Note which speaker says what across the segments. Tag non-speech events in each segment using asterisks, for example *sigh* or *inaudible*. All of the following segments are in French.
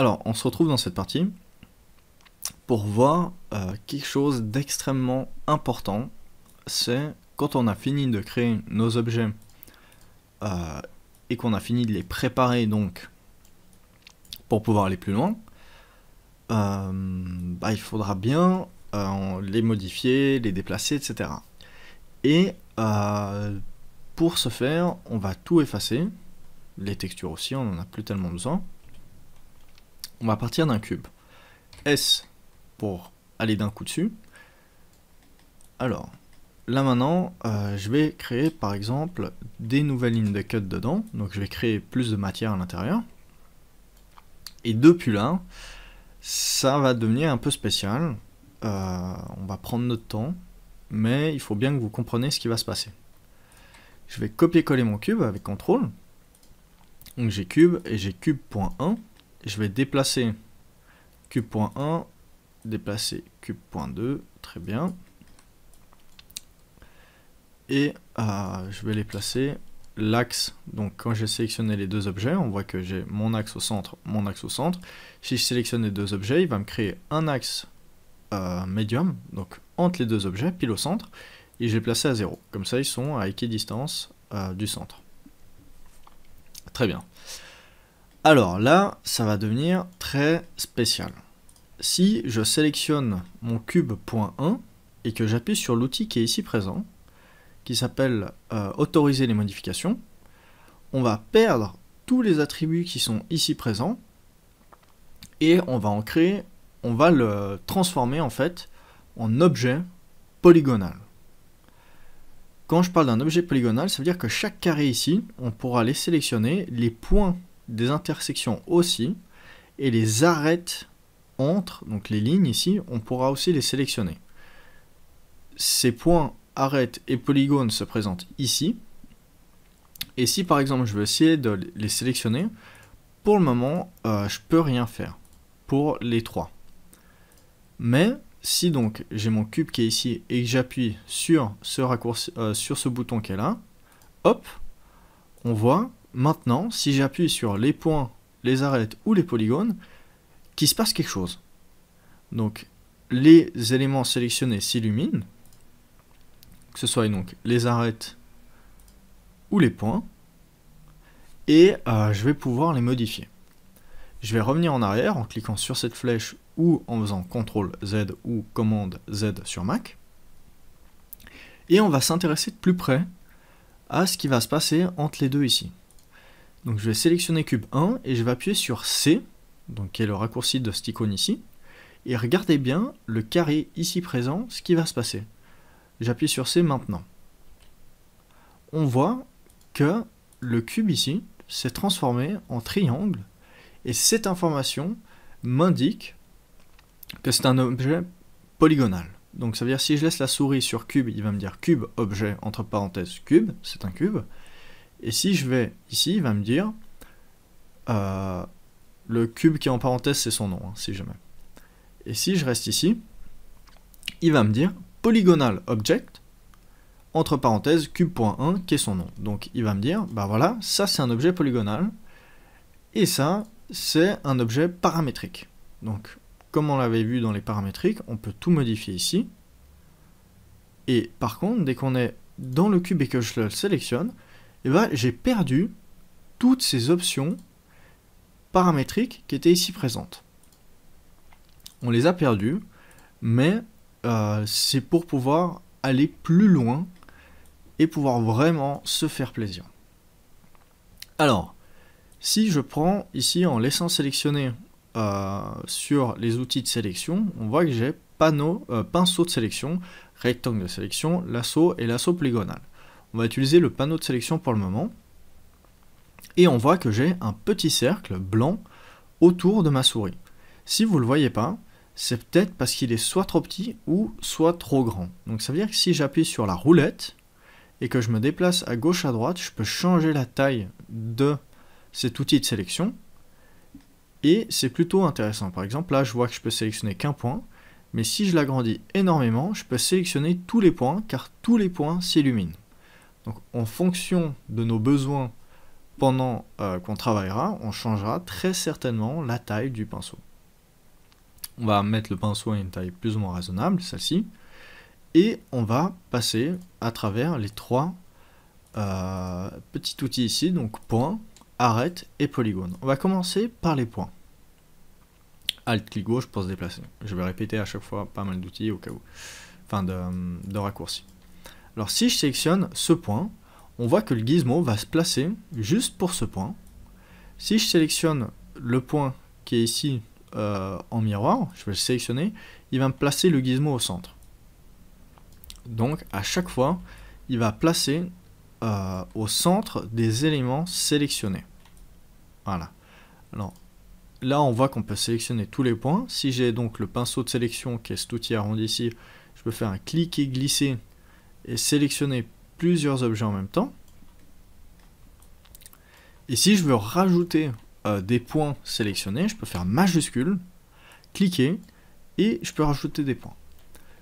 Speaker 1: Alors, on se retrouve dans cette partie pour voir euh, quelque chose d'extrêmement important. C'est quand on a fini de créer nos objets euh, et qu'on a fini de les préparer donc pour pouvoir aller plus loin, euh, bah, il faudra bien les modifier, les déplacer, etc. Et pour ce faire, on va tout effacer, les textures aussi, on n'en a plus tellement besoin on va partir d'un cube. S pour aller d'un coup dessus. Alors, là maintenant, euh, je vais créer par exemple des nouvelles lignes de cut dedans. Donc je vais créer plus de matière à l'intérieur. Et depuis là, ça va devenir un peu spécial. Euh, on va prendre notre temps, mais il faut bien que vous compreniez ce qui va se passer. Je vais copier-coller mon cube avec CTRL. Donc j'ai cube et j'ai cube.1. Je vais déplacer cube.1, déplacer cube.2, très bien. Et ah, je vais les placer l'axe. Donc quand j'ai sélectionné les deux objets, on voit que j'ai mon axe au centre, mon axe au centre. Si je sélectionne les deux objets, il va me créer un axe euh, médium, donc entre les deux objets, pile au centre, et je vais placer à 0. Comme ça, ils sont à équidistance euh, du centre. Très bien. Alors là, ça va devenir très spécial. Si je sélectionne mon cube et que j'appuie sur l'outil qui est ici présent, qui s'appelle euh, autoriser les modifications, on va perdre tous les attributs qui sont ici présents et on va en créer, on va le transformer en fait en objet polygonal. Quand je parle d'un objet polygonal, ça veut dire que chaque carré ici, on pourra les sélectionner, les points des intersections aussi, et les arêtes entre, donc les lignes ici, on pourra aussi les sélectionner. Ces points, arêtes et polygones se présentent ici, et si par exemple je veux essayer de les sélectionner, pour le moment, euh, je peux rien faire pour les trois. Mais si donc j'ai mon cube qui est ici et que j'appuie sur ce raccourci, euh, sur ce bouton qui est là, hop, on voit maintenant, si j'appuie sur les points, les arêtes ou les polygones, qu'il se passe quelque chose. Donc, les éléments sélectionnés s'illuminent, que ce soit donc les arêtes ou les points, et euh, je vais pouvoir les modifier. Je vais revenir en arrière en cliquant sur cette flèche ou en faisant CTRL Z ou commande Z sur Mac. Et on va s'intéresser de plus près à ce qui va se passer entre les deux ici. Donc je vais sélectionner cube 1 et je vais appuyer sur C, donc qui est le raccourci de cette icône ici. Et regardez bien le carré ici présent, ce qui va se passer. J'appuie sur C maintenant. On voit que le cube ici s'est transformé en triangle et cette information m'indique que c'est un objet polygonal. Donc ça veut dire si je laisse la souris sur cube, il va me dire cube objet entre parenthèses cube, c'est un cube. Et si je vais ici, il va me dire euh, le cube qui est en parenthèse, c'est son nom, hein, si jamais. Et si je reste ici, il va me dire polygonal object, entre parenthèses, cube.1, qui est son nom. Donc il va me dire, bah voilà, ça c'est un objet polygonal, et ça c'est un objet paramétrique. Donc comme on l'avait vu dans les paramétriques, on peut tout modifier ici. Et par contre, dès qu'on est dans le cube et que je le sélectionne, eh ben, j'ai perdu toutes ces options paramétriques qui étaient ici présentes. On les a perdues, mais euh, c'est pour pouvoir aller plus loin et pouvoir vraiment se faire plaisir. Alors, si je prends ici en laissant sélectionner euh, sur les outils de sélection, on voit que j'ai panneau, euh, pinceau de sélection, rectangle de sélection, lasso et lasso polygonal. On va utiliser le panneau de sélection pour le moment. Et on voit que j'ai un petit cercle blanc autour de ma souris. Si vous ne le voyez pas, c'est peut-être parce qu'il est soit trop petit ou soit trop grand. Donc ça veut dire que si j'appuie sur la roulette et que je me déplace à gauche à droite, je peux changer la taille de cet outil de sélection. Et c'est plutôt intéressant. Par exemple, là, je vois que je peux sélectionner qu'un point. Mais si je l'agrandis énormément, je peux sélectionner tous les points, car tous les points s'illuminent. Donc en fonction de nos besoins pendant euh, qu'on travaillera, on changera très certainement la taille du pinceau. On va mettre le pinceau à une taille plus ou moins raisonnable, celle-ci, et on va passer à travers les trois euh, petits outils ici, donc point, arête et polygone. On va commencer par les points. Alt-clic gauche pour se déplacer. Je vais répéter à chaque fois pas mal d'outils au cas où. Enfin, de raccourcis. Alors si je sélectionne ce point, on voit que le gizmo va se placer juste pour ce point. Si je sélectionne le point qui est ici euh, en miroir, je vais le sélectionner, il va me placer le gizmo au centre. Donc à chaque fois, il va placer euh, au centre des éléments sélectionnés. Voilà. Alors là, on voit qu'on peut sélectionner tous les points. Si j'ai donc le pinceau de sélection qui est cet outil arrondi ici, je peux faire un clic et glisser et sélectionner plusieurs objets en même temps. Et si je veux rajouter euh, des points sélectionnés, je peux faire majuscule, cliquer, et je peux rajouter des points.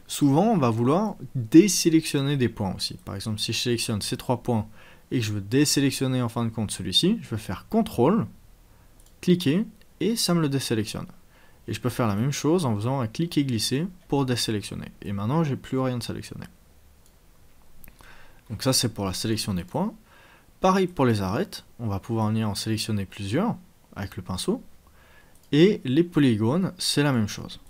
Speaker 1: Souvent, on va vouloir désélectionner des points aussi. Par exemple, si je sélectionne ces trois points et que je veux désélectionner en fin de compte celui-ci, je vais faire CTRL, cliquer, et ça me le désélectionne. Et je peux faire la même chose en faisant un clic et glisser pour désélectionner. Et maintenant, j'ai plus rien de sélectionné. Donc ça c'est pour la sélection des points. Pareil pour les arêtes, on va pouvoir venir en sélectionner plusieurs avec le pinceau. Et les polygones, c'est la même chose.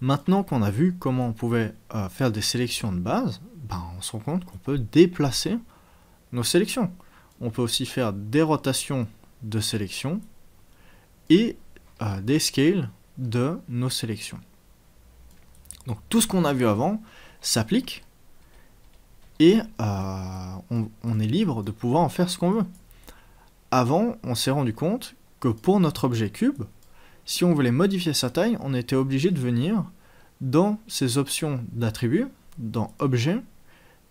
Speaker 1: Maintenant qu'on a vu comment on pouvait euh, faire des sélections de base, ben, on se rend compte qu'on peut déplacer nos sélections. On peut aussi faire des rotations de sélection et euh, des scales de nos sélections. Donc tout ce qu'on a vu avant s'applique et euh, on, est libre de pouvoir en faire ce qu'on veut. Avant, on s'est rendu compte que pour notre objet cube, si on voulait modifier sa taille, on était obligé de venir dans ses options d'attributs, dans objet,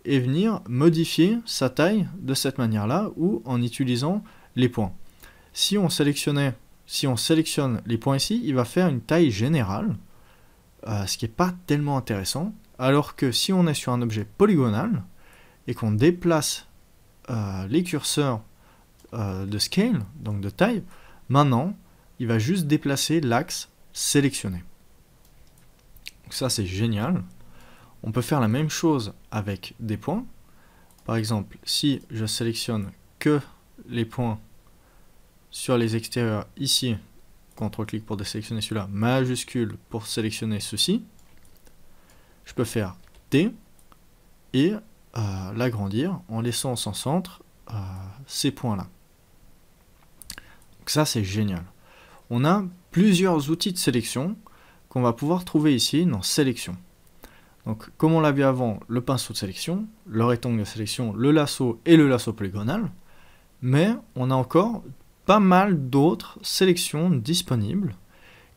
Speaker 1: et venir modifier sa taille de cette manière-là ou en utilisant les points. Si on sélectionnait, si on sélectionne les points ici, il va faire une taille générale, euh, ce qui n'est pas tellement intéressant, alors que si on est sur un objet polygonal, et qu'on déplace euh, les curseurs euh, de scale, donc de taille, maintenant, il va juste déplacer l'axe sélectionné. Donc ça, c'est génial. On peut faire la même chose avec des points. Par exemple, si je sélectionne que les points sur les extérieurs ici, ctrl clic pour désélectionner celui-là, majuscule pour sélectionner ceci, je peux faire T et l'agrandir en laissant en son centre ces points-là. ça, c'est génial. On a plusieurs outils de sélection qu'on va pouvoir trouver ici dans Sélection. Donc, comme on l'a vu avant, le pinceau de sélection, le rectangle de sélection, le lasso et le lasso polygonal. Mais on a encore pas mal d'autres sélections disponibles.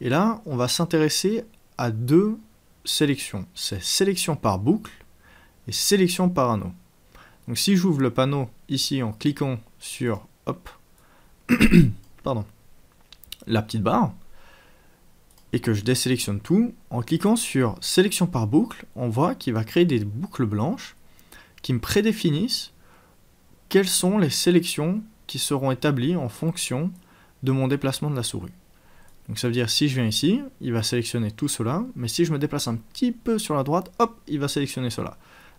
Speaker 1: Et là, on va s'intéresser à deux sélections. C'est sélection par boucle et sélection par anneau. Donc si j'ouvre le panneau ici en cliquant sur *coughs* pardon, la petite barre, et que je désélectionne tout, en cliquant sur sélection par boucle, on voit qu'il va créer des boucles blanches qui me prédéfinissent quelles sont les sélections qui seront établies en fonction de mon déplacement de la souris. Donc ça veut dire si je viens ici, il va sélectionner tout cela, mais si je me déplace un petit peu sur la droite, hop, il va sélectionner cela.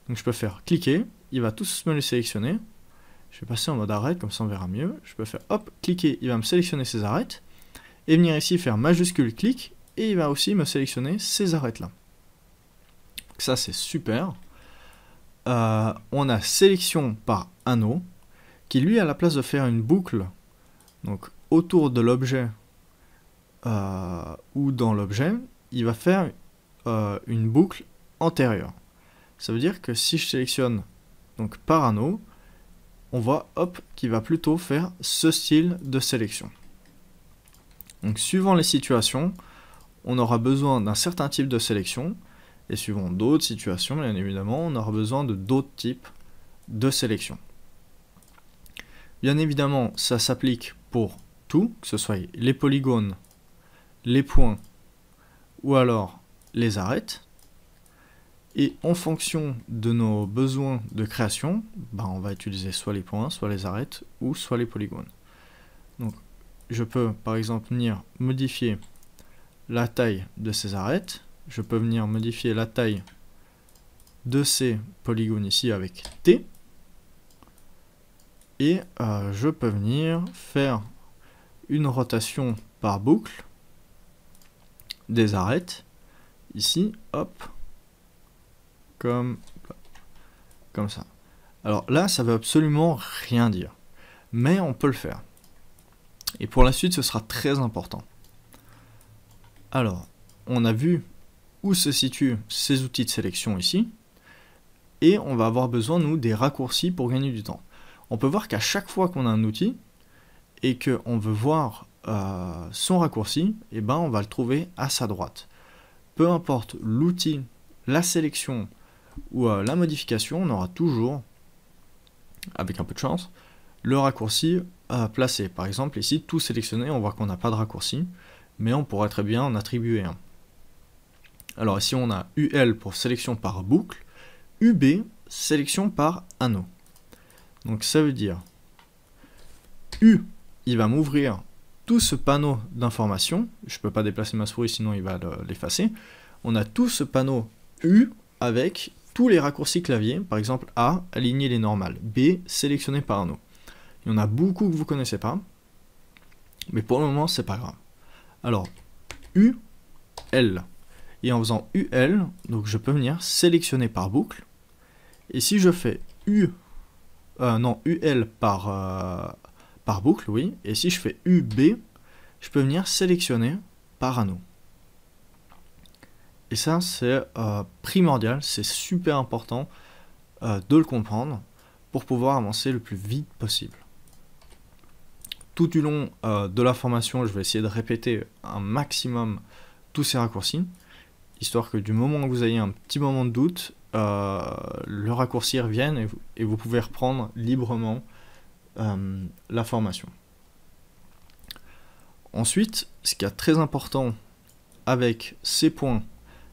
Speaker 1: Donc je peux faire cliquer, il va tous me les sélectionner. Je vais passer en mode arête, comme ça on verra mieux. Je peux faire hop, cliquer, il va me sélectionner ces arêtes. Et venir ici faire majuscule clic, et il va aussi me sélectionner ces arêtes là. ça c'est super. Euh, on a sélection par anneau, qui lui à la place de faire une boucle, donc autour de l'objet euh, ou dans l'objet, il va faire euh, une boucle antérieure. Ça veut dire que si je sélectionne donc par anneau, on voit hop qu'il va plutôt faire ce style de sélection. Donc suivant les situations, on aura besoin d'un certain type de sélection et suivant d'autres situations, bien évidemment, on aura besoin de d'autres types de sélection. Bien évidemment, ça s'applique pour tout, que ce soit les polygones, les points ou alors les arêtes. Et en fonction de nos besoins de création, bah, on va utiliser soit les points, soit les arêtes, ou soit les polygones. Donc je peux par exemple venir modifier la taille de ces arêtes, je peux venir modifier la taille de ces polygones ici avec T, et euh, je peux venir faire une rotation par boucle des arêtes, ici, hop, comme, comme ça. Alors là, ça veut absolument rien dire. Mais on peut le faire. Et pour la suite, ce sera très important. Alors, on a vu où se situent ces outils de sélection ici. Et on va avoir besoin, nous, des raccourcis pour gagner du temps. On peut voir qu'à chaque fois qu'on a un outil et qu'on veut voir euh, son raccourci, et eh ben, on va le trouver à sa droite. Peu importe l'outil, la sélection, ou euh, la modification, on aura toujours, avec un peu de chance, le raccourci à euh, placé. Par exemple, ici, tout sélectionné, on voit qu'on n'a pas de raccourci, mais on pourrait très bien en attribuer un. Alors ici, on a UL pour sélection par boucle, UB, sélection par anneau. Donc ça veut dire U, il va m'ouvrir tout ce panneau d'informations. Je ne peux pas déplacer ma souris, sinon il va l'effacer. On a tout ce panneau U avec les raccourcis clavier, par exemple A, aligner les normales, B, sélectionner par anneau. Il y en a beaucoup que vous connaissez pas, mais pour le moment, c'est pas grave. Alors, U, L. Et en faisant UL, donc je peux venir sélectionner par boucle. Et si je fais U, euh, non, UL par, euh, par boucle, oui. Et si je fais UB, je peux venir sélectionner par anneau. Et ça, c'est euh, primordial, c'est super important euh, de le comprendre pour pouvoir avancer le plus vite possible. Tout au long euh, de la formation, je vais essayer de répéter un maximum tous ces raccourcis, histoire que du moment où vous ayez un petit moment de doute, le raccourci revienne et vous, et vous pouvez reprendre librement la formation. Ensuite, ce qui est très important avec ces points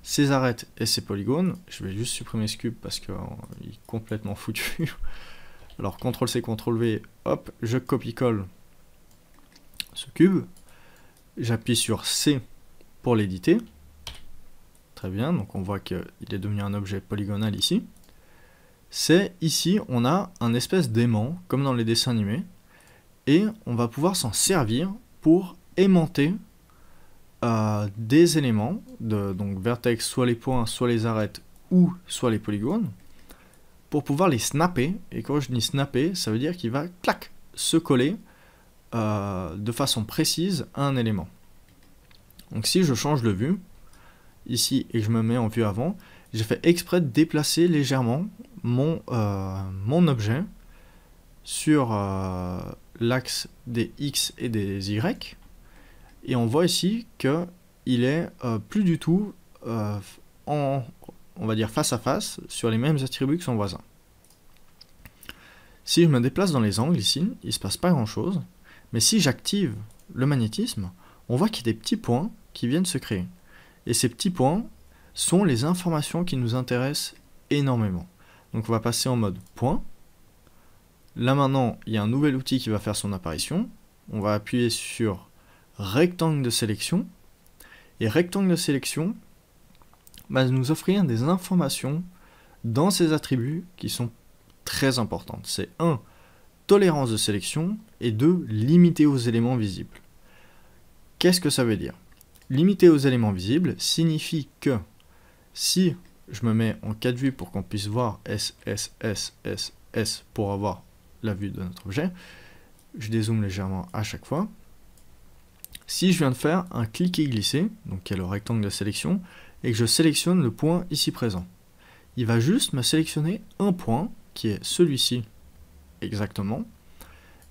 Speaker 1: ses arêtes et ses polygones. Je vais juste supprimer ce cube parce qu'il est complètement foutu. *laughs* Alors CTRL-C, CTRL-V, hop, je copie-colle ce cube. J'appuie sur C pour l'éditer. Très bien, donc on voit qu'il est devenu un objet polygonal ici. C'est ici, on a un espèce d'aimant, comme dans les dessins animés, et on va pouvoir s'en servir pour aimanter des éléments, de, donc vertex, soit les points, soit les arêtes, ou soit les polygones, pour pouvoir les snapper. Et quand je dis snapper, ça veut dire qu'il va, clac, se coller euh, de façon précise à un élément. Donc si je change de vue, ici, et que je me mets en vue avant, j'ai fait exprès de déplacer légèrement mon euh, objet sur euh, l'axe des X et des Y, et on voit ici qu'il est euh, plus du tout euh, en, on va dire face à face sur les mêmes attributs que son voisin. Si je me déplace dans les angles ici, il ne se passe pas grand chose, mais si j'active le magnétisme, on voit qu'il y a des petits points qui viennent se créer. Et ces petits points sont les informations qui nous intéressent énormément. Donc on va passer en mode point. Là maintenant, il y a un nouvel outil qui va faire son apparition. On va appuyer sur rectangle de sélection. Et rectangle de sélection va nous offrir des informations dans ces attributs qui sont très importantes. C'est 1. Tolérance de sélection et 2. Limiter aux éléments visibles. Qu'est-ce que ça veut dire Limiter aux éléments visibles signifie que si je me mets en 4 vue pour qu'on puisse voir S, S, S, S, S pour avoir la vue de notre objet, je dézoome légèrement à chaque fois, si je viens de faire un clic et glisser, donc qui est le rectangle de sélection, et que je sélectionne le point ici présent, il va juste me sélectionner un point, qui est celui-ci exactement,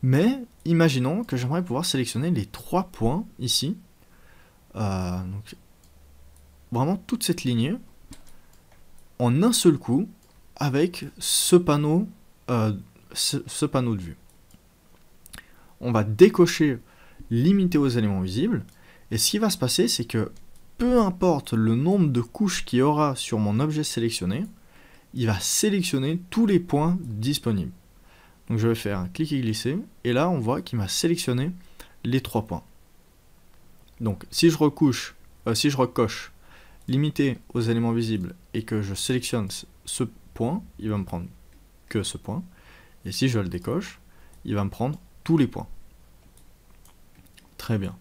Speaker 1: mais imaginons que j'aimerais pouvoir sélectionner les trois points ici, euh, vraiment toute cette lignée, en un seul coup, avec ce panneau, euh, ce panneau de vue. On va décocher limité aux éléments visibles. Et ce qui va se passer, c'est que peu importe le nombre de couches qu'il y aura sur mon objet sélectionné, il va sélectionner tous les points disponibles. Donc je vais faire un clic et glisser, et là on voit qu'il m'a sélectionné les trois points. Donc si je recouche, euh, si je recoche limité aux éléments visibles et que je sélectionne ce point, il va me prendre que ce point. Et si je le décoche, il va me prendre tous les points. Très bien.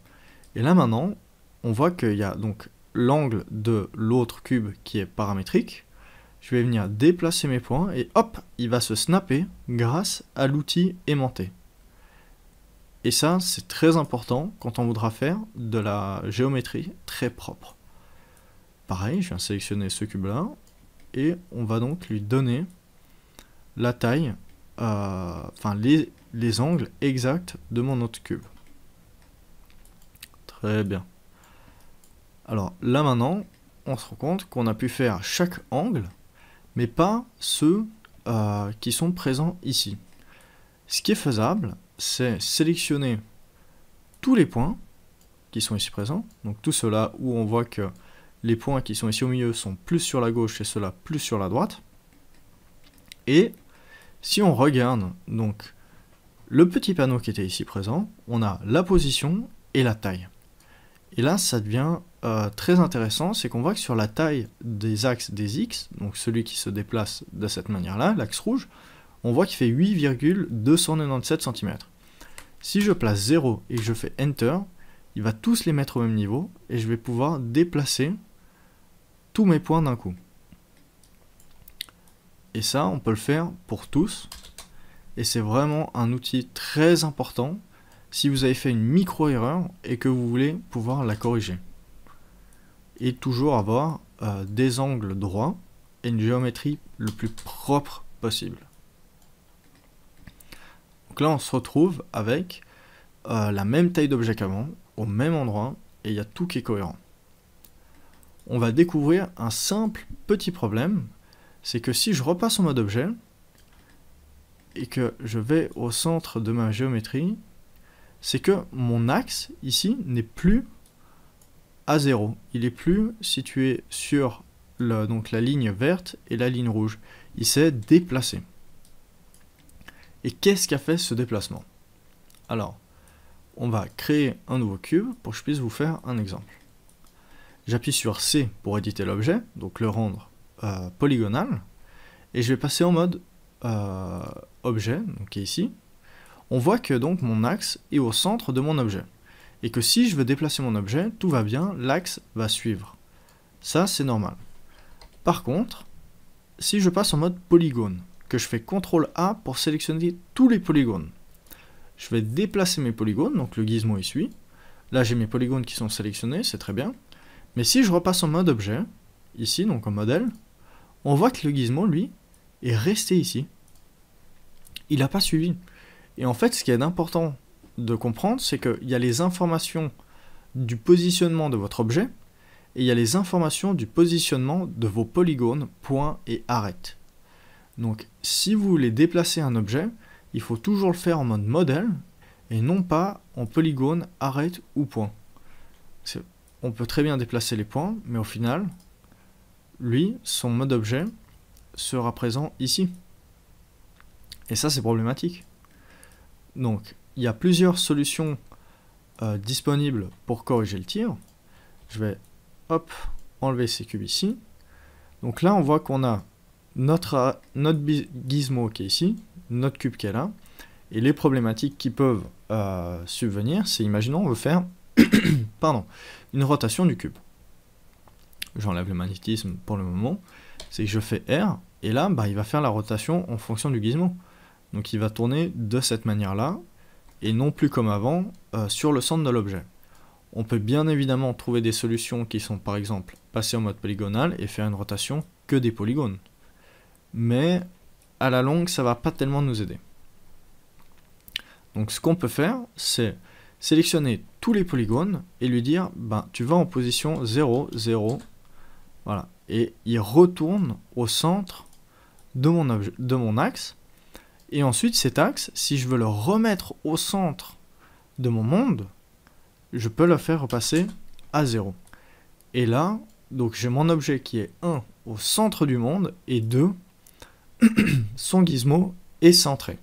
Speaker 1: Et là maintenant, on voit qu'il y a donc l'angle de l'autre cube qui est paramétrique. Je vais venir déplacer mes points et hop, il va se snapper grâce à l'outil aimanté. Et ça, c'est très important quand on voudra faire de la géométrie très propre. Pareil, je viens sélectionner ce cube-là, et on va donc lui donner la taille, euh, enfin les, les angles exacts de mon autre cube. Très bien. Alors là maintenant, on se rend compte qu'on a pu faire chaque angle, mais pas ceux euh, qui sont présents ici. Ce qui est faisable, c'est sélectionner tous les points qui sont ici présents, donc tout cela où on voit que les points qui sont ici au milieu sont plus sur la gauche et cela plus sur la droite. Et si on regarde donc le petit panneau qui était ici présent, on a la position et la taille. Et là, ça devient euh, très intéressant, c'est qu'on voit que sur la taille des axes des X, donc celui qui se déplace de cette manière-là, l'axe rouge, on voit qu'il fait 8,297 cm. Si je place 0 et que je fais Enter, il va tous les mettre au même niveau et je vais pouvoir déplacer tous mes points d'un coup. Et ça, on peut le faire pour tous. Et c'est vraiment un outil très important si vous avez fait une micro-erreur et que vous voulez pouvoir la corriger. Et toujours avoir euh, des angles droits et une géométrie le plus propre possible. Donc là, on se retrouve avec euh, la même taille d'objet qu'avant, au même endroit, et il y a tout qui est cohérent. On va découvrir un simple petit problème, c'est que si je repasse en mode objet, et que je vais au centre de ma géométrie, c'est que mon axe ici n'est plus à zéro. Il est plus situé sur donc la ligne verte et la ligne rouge. Il s'est déplacé. Et qu'est-ce qu'a fait ce déplacement Alors, on va créer un nouveau cube pour que je puisse vous faire un exemple. J'appuie sur C pour éditer l'objet, donc le rendre euh, polygonal. Et je vais passer en mode euh, objet, qui est ici, on voit que donc mon axe est au centre de mon objet. Et que si je veux déplacer mon objet, tout va bien, l'axe va suivre. Ça, c'est normal. Par contre, si je passe en mode polygone, que je fais CTRL A pour sélectionner tous les polygones, je vais déplacer mes polygones, donc le gizmo il suit. Là, j'ai mes polygones qui sont sélectionnés, c'est très bien. Mais si je repasse en mode objet, ici, donc en modèle, on voit que le gizmo, lui, est resté ici. Il n'a pas suivi. Et en fait, ce qui est important de comprendre, c'est qu'il y a les informations du positionnement de votre objet et il y a les informations du positionnement de vos polygones, points et arêtes. Donc, si vous voulez déplacer un objet, il faut toujours le faire en mode modèle et non pas en polygone, arêtes ou point. On peut très bien déplacer les points, mais au final, lui, son mode objet sera présent ici. Et ça, c'est problématique. Donc, il y a plusieurs solutions euh, disponibles pour corriger le tir. Je vais, hop, enlever ces cubes ici. Donc là, on voit qu'on a notre, gizmo qui est ici, notre cube qui est là, et les problématiques qui peuvent euh, subvenir, c'est, imaginons, on veut faire *coughs* pardon, une rotation du cube. J'enlève le magnétisme pour le moment. C'est que je fais R, et là, bah, il va faire la rotation en fonction du gizmo. Donc il va tourner de cette manière-là, et non plus comme avant, euh, sur le centre de l'objet. On peut bien évidemment trouver des solutions qui sont par exemple passer en mode polygonal et faire une rotation que des polygones. Mais à la longue, ça ne va pas tellement nous aider. Donc ce qu'on peut faire, c'est sélectionner tous les polygones et lui dire ben, tu vas en position 0, 0, voilà. Et il retourne au centre de mon axe et ensuite, cet axe, si je veux le remettre au centre de mon monde, je peux le faire repasser à 0. Et là, donc j'ai mon objet qui est 1 au centre du monde et 2, *clears throat* son gizmo est centré.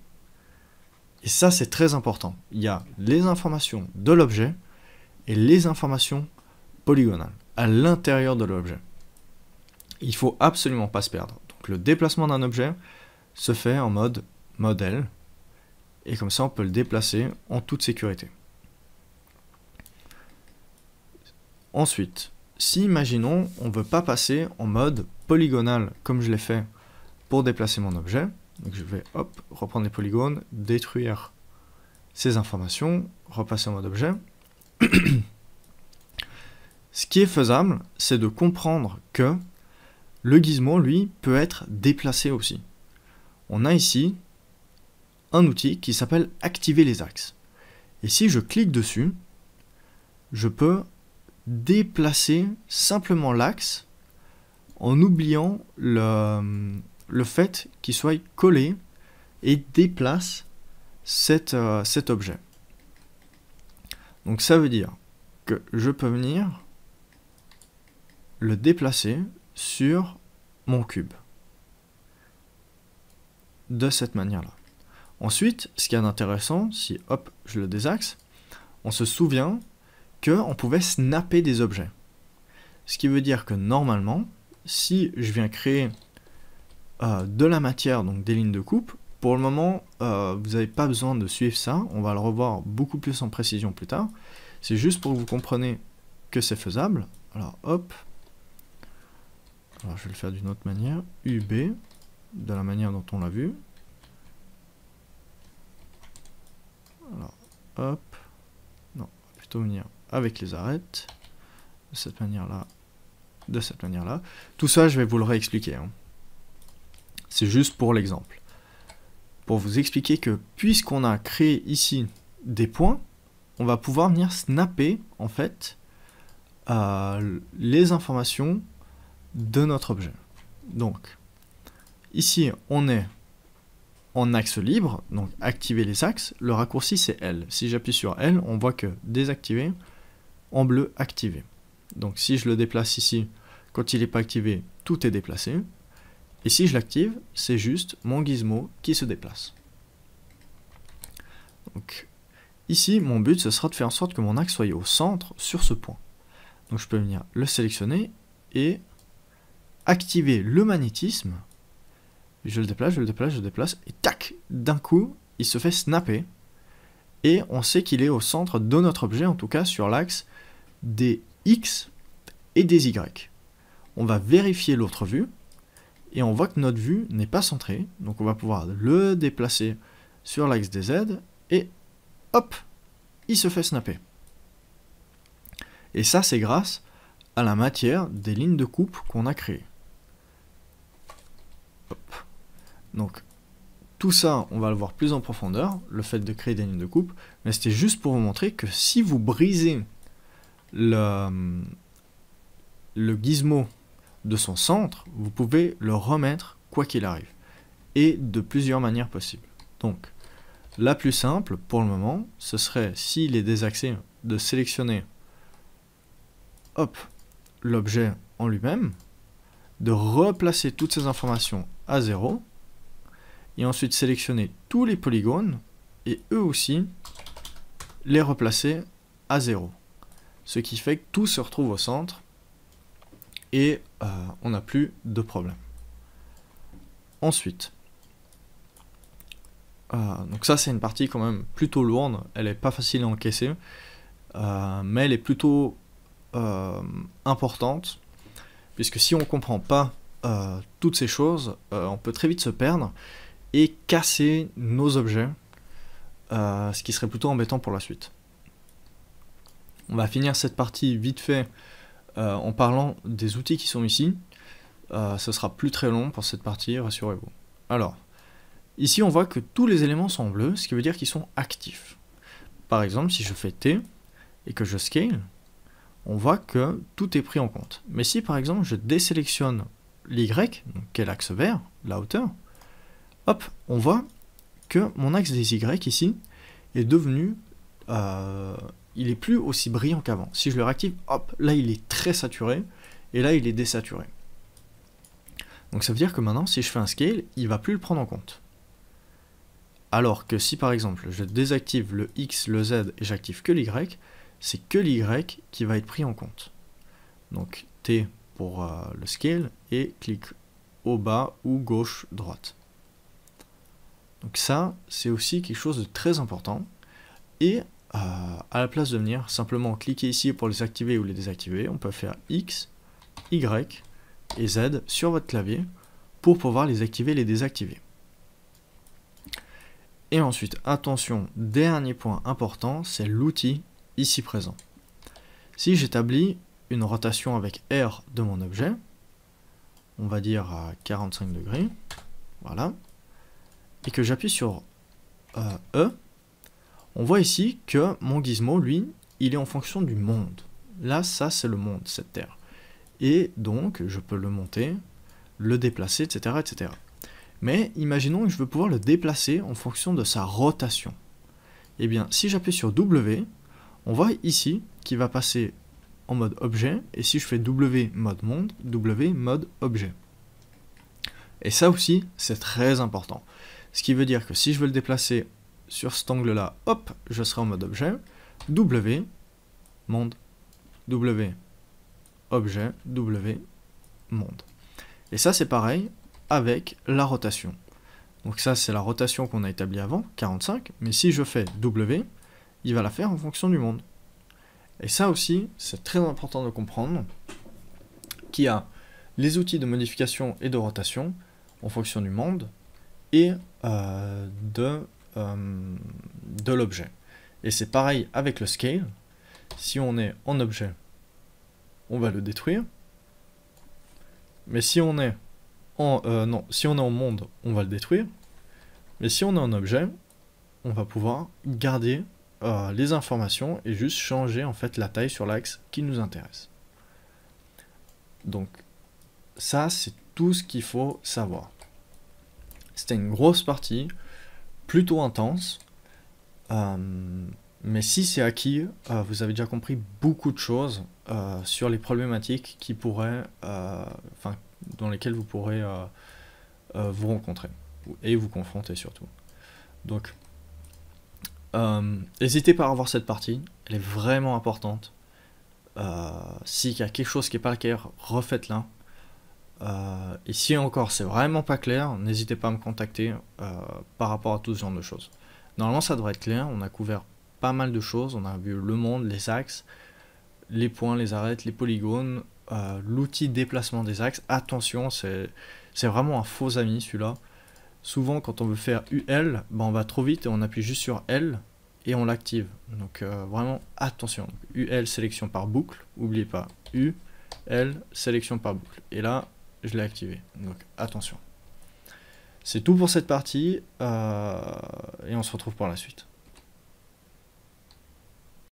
Speaker 1: Et ça, c'est très important. Il y a les informations de l'objet et les informations polygonales à l'intérieur de l'objet. Il faut absolument pas se perdre. Donc le déplacement d'un objet se fait en mode modèle, et comme ça on peut le déplacer en toute sécurité. Ensuite, si imaginons on ne veut pas passer en mode polygonal comme je l'ai fait pour déplacer mon objet, donc je vais hop, reprendre les polygones, détruire ces informations, repasser en mode objet. *clears throat* Ce qui est faisable, c'est de comprendre que le gizmo, lui, peut être déplacé aussi. On a ici un outil qui s'appelle Activer les axes. Et si je clique dessus, je peux déplacer simplement l'axe en oubliant le, le fait qu'il soit collé et déplace cet, euh, cet objet. Donc ça veut dire que je peux venir le déplacer sur mon cube. De cette manière-là. Ensuite, ce qui est intéressant, si hop, je le désaxe, on se souvient que on pouvait snapper des objets. Ce qui veut dire que normalement, si je viens créer euh, de la matière, donc des lignes de coupe, pour le moment, euh, vous n'avez pas besoin de suivre ça, on va le revoir beaucoup plus en précision plus tard. C'est juste pour que vous compreniez que c'est faisable. Alors hop, je vais le faire d'une autre manière, UB, de la manière dont on l'a vu, Alors, hop. Non, plutôt venir avec les arêtes. De cette manière-là. De cette manière-là. Tout ça, je vais vous le réexpliquer. Hein. C'est juste pour l'exemple. Pour vous expliquer que puisqu'on a créé ici des points, on va pouvoir venir snapper, en fait, euh, les informations de notre objet. Donc, ici, on est en axe libre, donc activer les axes, le raccourci c'est L. Si j'appuie sur L, on voit que désactiver, en bleu activé. Donc si je le déplace ici, quand il n'est pas activé, tout est déplacé. Et si je l'active, c'est juste mon gizmo qui se déplace. Donc ici, mon but, ce sera de faire en sorte que mon axe soit au centre sur ce point. Donc je peux venir le sélectionner et activer le magnétisme je le déplace, je le déplace, je le déplace. Et tac D'un coup, il se fait snapper. Et on sait qu'il est au centre de notre objet, en tout cas sur l'axe des X et des Y. On va vérifier l'autre vue. Et on voit que notre vue n'est pas centrée. Donc on va pouvoir le déplacer sur l'axe des Z. Et hop Il se fait snapper. Et ça, c'est grâce à la matière des lignes de coupe qu'on a créées. Hop. Donc tout ça, on va le voir plus en profondeur, le fait de créer des lignes de coupe, mais c'était juste pour vous montrer que si vous brisez le, gizmo de son centre, vous pouvez le remettre quoi qu'il arrive, et de plusieurs manières possibles. Donc, la plus simple pour le moment, ce serait, s'il est désaxé, de sélectionner l'objet en lui-même, de replacer toutes ces informations à zéro, et ensuite sélectionner tous les polygones et eux aussi les replacer à zéro. Ce qui fait que tout se retrouve au centre et euh, on n'a plus de problème. Ensuite, euh, donc ça c'est une partie quand même plutôt lourde, elle n'est pas facile à encaisser, euh, mais elle est plutôt importante, puisque si on ne comprend pas toutes ces choses, on peut très vite se perdre, et casser nos objets, euh, ce qui serait plutôt embêtant pour la suite. On va finir cette partie vite fait euh, en parlant des outils qui sont ici. Euh, ce sera plus très long pour cette partie, rassurez-vous. Alors, ici on voit que tous les éléments sont bleus, ce qui veut dire qu'ils sont actifs. Par exemple, si je fais T et que je scale, on voit que tout est pris en compte. Mais si par exemple je désélectionne l'Y, donc quel axe vert, la hauteur, hop, on voit que mon axe des Y ici est devenu... Euh, il est plus aussi brillant qu'avant. Si je le réactive, hop, là il est très saturé, et là il est désaturé. Donc ça veut dire que maintenant, si je fais un scale, il va plus le prendre en compte. Alors que si par exemple je désactive le X, le Z et j'active que l'Y, c'est que l'Y qui va être pris en compte. Donc T pour euh, le scale et clic au bas ou gauche, droite. Donc ça, c'est aussi quelque chose de très important. Et euh, à la place de venir simplement cliquer ici pour les activer ou les désactiver, on peut faire X, Y et Z sur votre clavier pour pouvoir les activer et les désactiver. Et ensuite, attention, dernier point important, c'est l'outil ici présent. Si j'établis une rotation avec R de mon objet, on va dire à 45 degrés, voilà, et que j'appuie sur euh, E, on voit ici que mon gizmo, lui, il est en fonction du monde. Là, ça, c'est le monde, cette Terre. Et donc, je peux le monter, le déplacer, etc., etc. Mais imaginons que je veux pouvoir le déplacer en fonction de sa rotation. Eh bien, si j'appuie sur W, on voit ici qu'il va passer en mode objet, et si je fais W mode monde, W mode objet. Et ça aussi, c'est très important. Ce qui veut dire que si je veux le déplacer sur cet angle-là, hop, je serai en mode objet. W, monde, W, objet, W, monde. Et ça, c'est pareil avec la rotation. Donc ça, c'est la rotation qu'on a établie avant, 45. Mais si je fais W, il va la faire en fonction du monde. Et ça aussi, c'est très important de comprendre qu'il y a les outils de modification et de rotation en fonction du monde, et euh, euh, de, l'objet. Et c'est pareil avec le scale. Si on est en objet, on va le détruire. Mais si on est en euh, non, si on est en monde, on va le détruire. Mais si on est en objet, on va pouvoir garder les informations et juste changer en fait la taille sur l'axe qui nous intéresse. Donc ça, c'est tout ce qu'il faut savoir. C'était une grosse partie, plutôt intense. Euh, mais si c'est acquis, euh, vous avez déjà compris beaucoup de choses euh, sur les problématiques qui pourraient, enfin, dans lesquelles vous pourrez vous rencontrer et vous confronter surtout. Donc, n'hésitez pas à revoir cette partie, elle est vraiment importante. S'il y a quelque chose qui n'est pas clair, refaites-la. Euh, et si encore c'est vraiment pas clair, n'hésitez pas à me contacter euh, par rapport à tout ce genre de choses. Normalement ça devrait être clair, on a couvert pas mal de choses, on a vu le monde, les axes, les points, les arêtes, les polygones, euh, l'outil déplacement des axes. Attention, c'est vraiment un faux ami celui-là. Souvent quand on veut faire UL, ben, on va trop vite et on appuie juste sur L et on l'active. Donc vraiment attention, UL sélection par boucle, n'oubliez pas UL sélection par boucle. Et là je l'ai activé. Donc attention. C'est tout pour cette partie euh, et on se retrouve pour la suite.